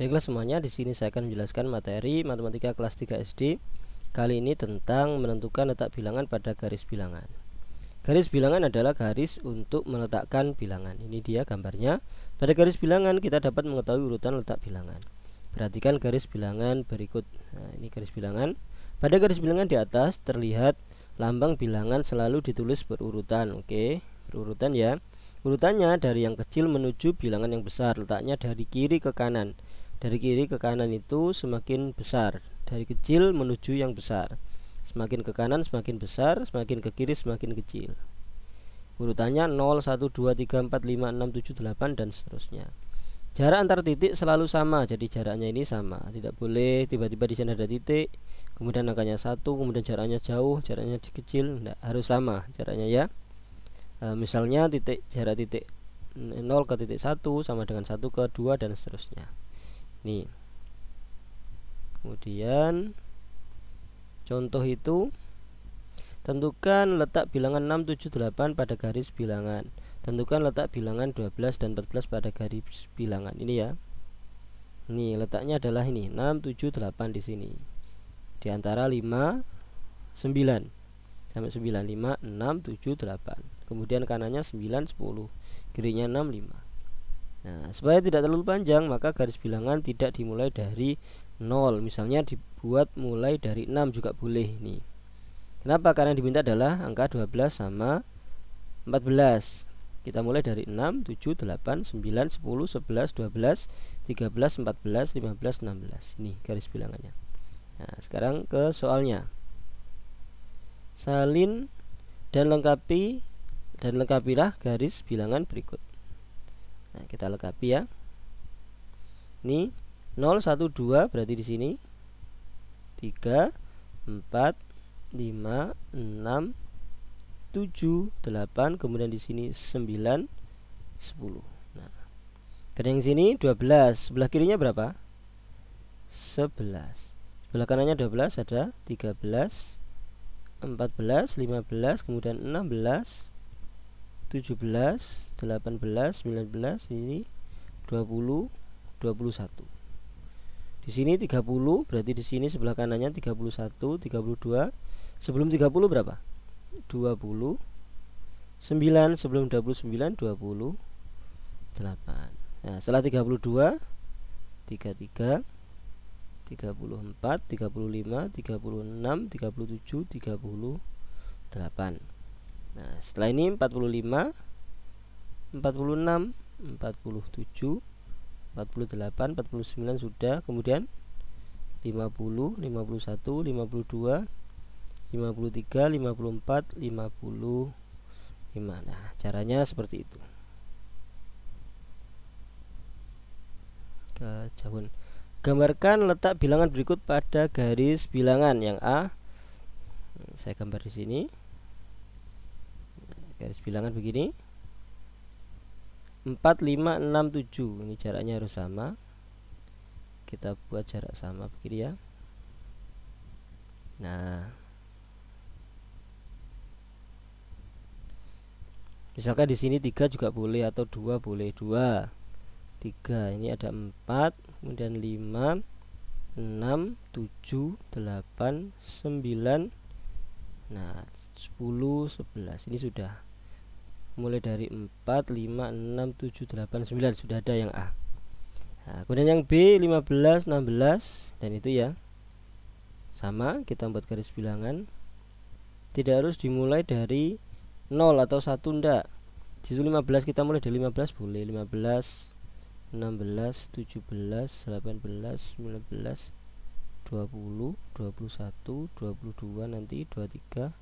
Baiklah ya, semuanya, di sini saya akan menjelaskan materi matematika kelas 3 SD kali ini tentang menentukan letak bilangan pada garis bilangan. Garis bilangan adalah garis untuk meletakkan bilangan. Ini dia gambarnya. Pada garis bilangan kita dapat mengetahui urutan letak bilangan. Perhatikan garis bilangan berikut. Nah, ini garis bilangan. Pada garis bilangan di atas terlihat lambang bilangan selalu ditulis berurutan. Oke, berurutan ya. Urutannya dari yang kecil menuju bilangan yang besar, letaknya dari kiri ke kanan dari kiri ke kanan itu semakin besar dari kecil menuju yang besar semakin ke kanan semakin besar semakin ke kiri semakin kecil urutannya 0, 1, 2, 3, 4, 5, 6, 7, 8 dan seterusnya jarak antar titik selalu sama jadi jaraknya ini sama tidak boleh tiba-tiba di sana ada titik kemudian angkanya satu kemudian jaraknya jauh jaraknya kecil tidak harus sama jaraknya ya e, misalnya titik jarak titik 0 ke titik 1 sama dengan 1 ke 2 dan seterusnya nih kemudian contoh itu tentukan letak bilangan 678 pada garis bilangan tentukan letak bilangan 12 dan 14 pada garis bilangan ini ya nih letaknya adalah ini 678 di sini di antara 5 9 sampai 9 5 6 7 8 kemudian kanannya 9 10 kirinya 6 5 Nah, supaya tidak terlalu panjang, maka garis bilangan tidak dimulai dari 0. Misalnya dibuat mulai dari 6 juga boleh nih. Kenapa? Karena yang diminta adalah angka 12 sama 14. Kita mulai dari 6, 7, 8, 9, 10, 11, 12, 13, 14, 15, 16. Ini garis bilangannya. Nah, sekarang ke soalnya. Salin dan lengkapi dan lengkapilah garis bilangan berikut. Nah, kita lengkapi ya. Ini 0 1 2 berarti di sini 3 4 5 6 7 8 kemudian di sini 9 10. Nah, yang sini 12, sebelah kirinya berapa? 11 sebelah kanannya 12 ada 13 14 15 kemudian 16 17 18 19 ini 20 21 di sini 30 berarti di sini sebelah kanannya 31 32 sebelum 30 berapa 20 9 sebelum 29 20 8 nah setelah 32 33 34 35 36 37 38 Nah, setelah ini 45 46 47 48 49 sudah, kemudian 50 51 52 53 54 55. Nah, caranya seperti itu. Kejauhan. Gambarkan letak bilangan berikut pada garis bilangan yang A. Saya gambar di sini garis bilangan begini 4 5 6 7 ini jaraknya harus sama kita buat jarak sama begini ya nah misalkan di sini tiga juga boleh atau dua boleh dua tiga ini ada empat kemudian lima enam tujuh delapan sembilan nah sepuluh sebelas ini sudah mulai dari 4 5 6 7 8 9 sudah ada yang A nah, kemudian yang B 15 16 dan itu ya sama kita buat garis bilangan tidak harus dimulai dari 0 atau 1 ndak di 15 kita mulai dari 15 boleh 15 16 17 18 19 20 21 22 nanti 23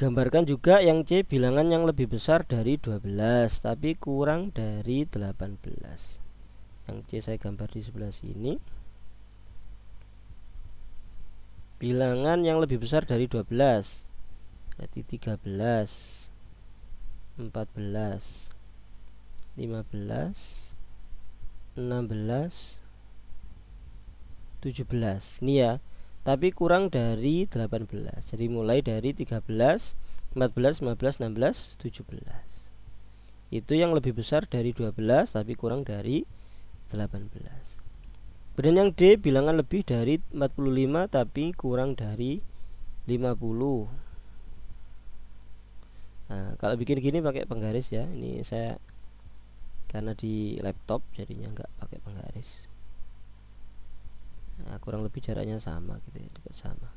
Gambarkan juga yang C bilangan yang lebih besar dari 12 tapi kurang dari 18. Yang C saya gambar di sebelah sini. Bilangan yang lebih besar dari 12. jadi 13 14 15 16 17. Ini ya tapi kurang dari 18 jadi mulai dari 13 14 15 16 17 itu yang lebih besar dari 12 tapi kurang dari 18 kemudian yang D bilangan lebih dari 45 tapi kurang dari 50 Nah, kalau bikin gini pakai penggaris ya. Ini saya karena di laptop jadinya enggak nah, kurang lebih jaraknya sama gitu ya dekat sama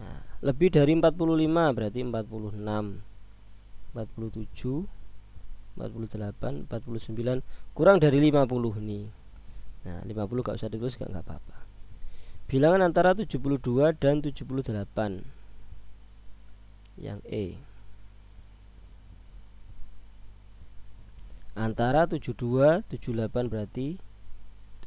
nah, lebih dari 45 berarti 46 47 48 49 kurang dari 50 nih nah 50 gak usah ditulis gak apa-apa bilangan antara 72 dan 78 yang E antara 72 78 berarti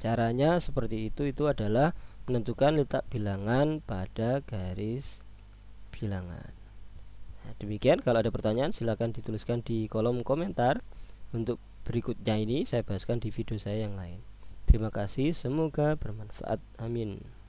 Caranya seperti itu itu adalah menentukan letak bilangan pada garis bilangan. Nah, demikian kalau ada pertanyaan silahkan dituliskan di kolom komentar. Untuk berikutnya ini saya bahaskan di video saya yang lain. Terima kasih, semoga bermanfaat. Amin.